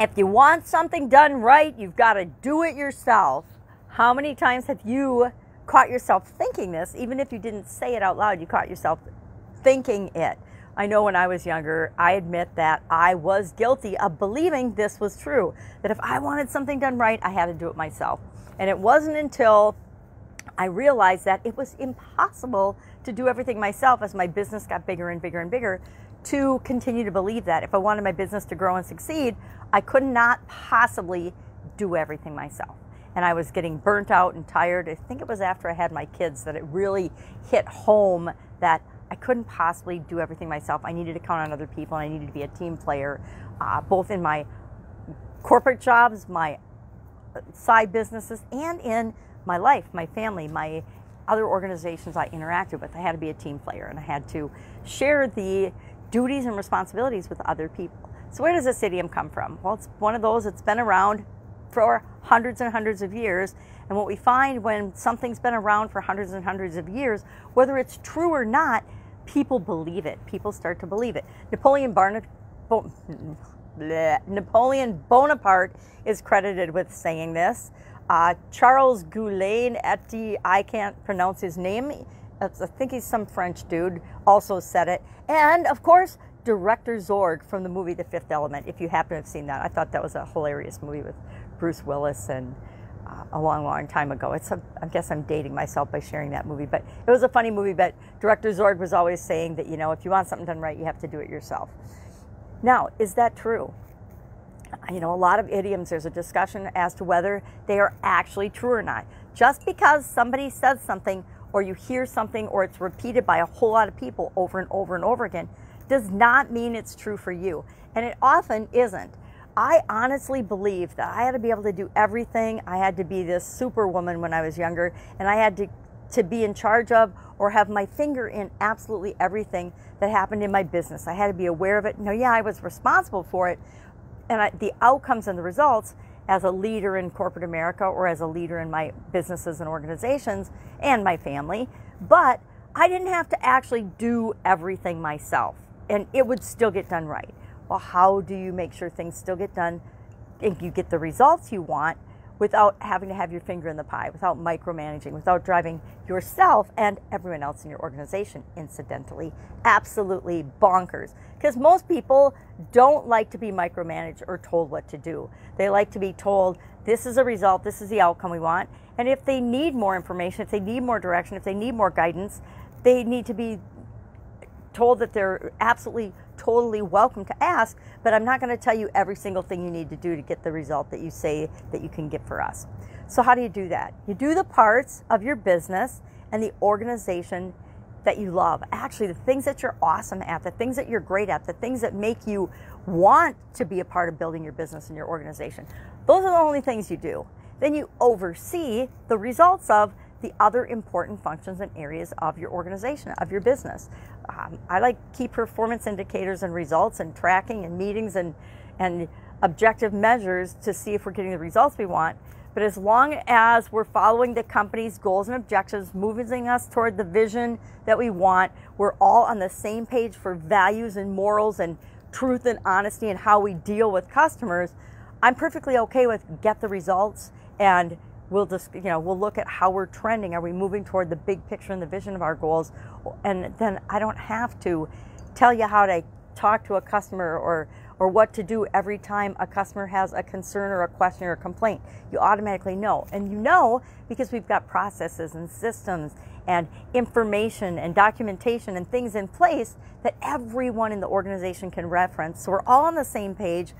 If you want something done right, you've got to do it yourself. How many times have you caught yourself thinking this, even if you didn't say it out loud, you caught yourself thinking it? I know when I was younger, I admit that I was guilty of believing this was true, that if I wanted something done right, I had to do it myself. And it wasn't until I realized that it was impossible to do everything myself as my business got bigger and bigger and bigger to continue to believe that. If I wanted my business to grow and succeed, I could not possibly do everything myself. And I was getting burnt out and tired. I think it was after I had my kids that it really hit home that I couldn't possibly do everything myself. I needed to count on other people and I needed to be a team player, uh, both in my corporate jobs, my side businesses, and in my life, my family, my other organizations I interacted with. I had to be a team player and I had to share the duties and responsibilities with other people. So where does acidium come from? Well, it's one of those that's been around for hundreds and hundreds of years. And what we find when something's been around for hundreds and hundreds of years, whether it's true or not, people believe it. People start to believe it. Napoleon, bleh, Napoleon Bonaparte is credited with saying this. Uh, Charles Goulain at I can't pronounce his name, I think he's some French dude, also said it. And of course, director Zorg from the movie The Fifth Element, if you happen to have seen that. I thought that was a hilarious movie with Bruce Willis and uh, a long, long time ago. It's a, I guess I'm dating myself by sharing that movie, but it was a funny movie. But director Zorg was always saying that, you know, if you want something done right, you have to do it yourself. Now, is that true? You know, a lot of idioms, there's a discussion as to whether they are actually true or not. Just because somebody says something or you hear something or it's repeated by a whole lot of people over and over and over again does not mean it's true for you. And it often isn't. I honestly believe that I had to be able to do everything. I had to be this superwoman when I was younger, and I had to, to be in charge of or have my finger in absolutely everything that happened in my business. I had to be aware of it. Now, yeah, I was responsible for it, and I, the outcomes and the results as a leader in corporate America or as a leader in my businesses and organizations and my family, but I didn't have to actually do everything myself and it would still get done right. Well, how do you make sure things still get done and you get the results you want without having to have your finger in the pie, without micromanaging, without driving yourself and everyone else in your organization, incidentally, absolutely bonkers. Because most people don't like to be micromanaged or told what to do. They like to be told, this is a result, this is the outcome we want. And if they need more information, if they need more direction, if they need more guidance, they need to be told that they're absolutely totally welcome to ask, but I'm not going to tell you every single thing you need to do to get the result that you say that you can get for us. So how do you do that? You do the parts of your business and the organization that you love. Actually, the things that you're awesome at, the things that you're great at, the things that make you want to be a part of building your business and your organization. Those are the only things you do. Then you oversee the results of the other important functions and areas of your organization, of your business. Um, I like key performance indicators and results and tracking and meetings and, and objective measures to see if we're getting the results we want. But as long as we're following the company's goals and objectives, moving us toward the vision that we want, we're all on the same page for values and morals and truth and honesty and how we deal with customers, I'm perfectly okay with get the results and We'll just, you know, we'll look at how we're trending. Are we moving toward the big picture and the vision of our goals? And then I don't have to tell you how to talk to a customer or or what to do every time a customer has a concern or a question or a complaint. You automatically know. And you know because we've got processes and systems and information and documentation and things in place that everyone in the organization can reference. So we're all on the same page,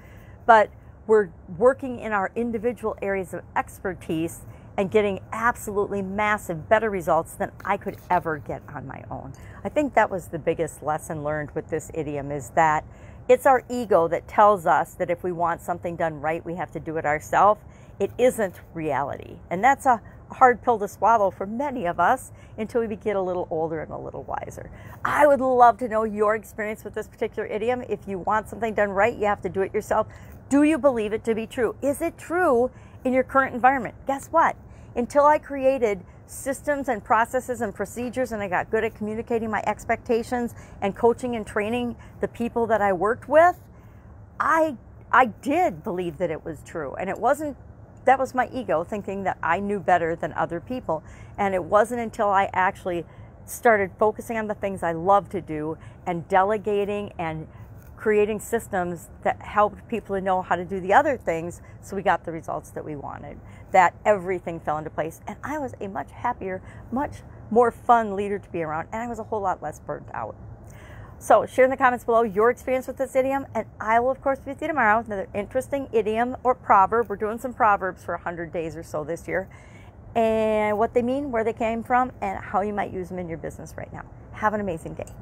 but we're working in our individual areas of expertise and getting absolutely massive better results than I could ever get on my own. I think that was the biggest lesson learned with this idiom is that it's our ego that tells us that if we want something done right, we have to do it ourselves. It isn't reality. And that's a hard pill to swallow for many of us until we get a little older and a little wiser. I would love to know your experience with this particular idiom. If you want something done right, you have to do it yourself. Do you believe it to be true? Is it true in your current environment? Guess what? Until I created systems and processes and procedures and I got good at communicating my expectations and coaching and training the people that I worked with, I I did believe that it was true and it wasn't that was my ego thinking that I knew better than other people and it wasn't until I actually started focusing on the things I love to do and delegating and creating systems that helped people to know how to do the other things so we got the results that we wanted. That everything fell into place. And I was a much happier, much more fun leader to be around, and I was a whole lot less burnt out. So share in the comments below your experience with this idiom, and I will, of course, be with you tomorrow with another interesting idiom or proverb. We're doing some proverbs for 100 days or so this year, and what they mean, where they came from, and how you might use them in your business right now. Have an amazing day.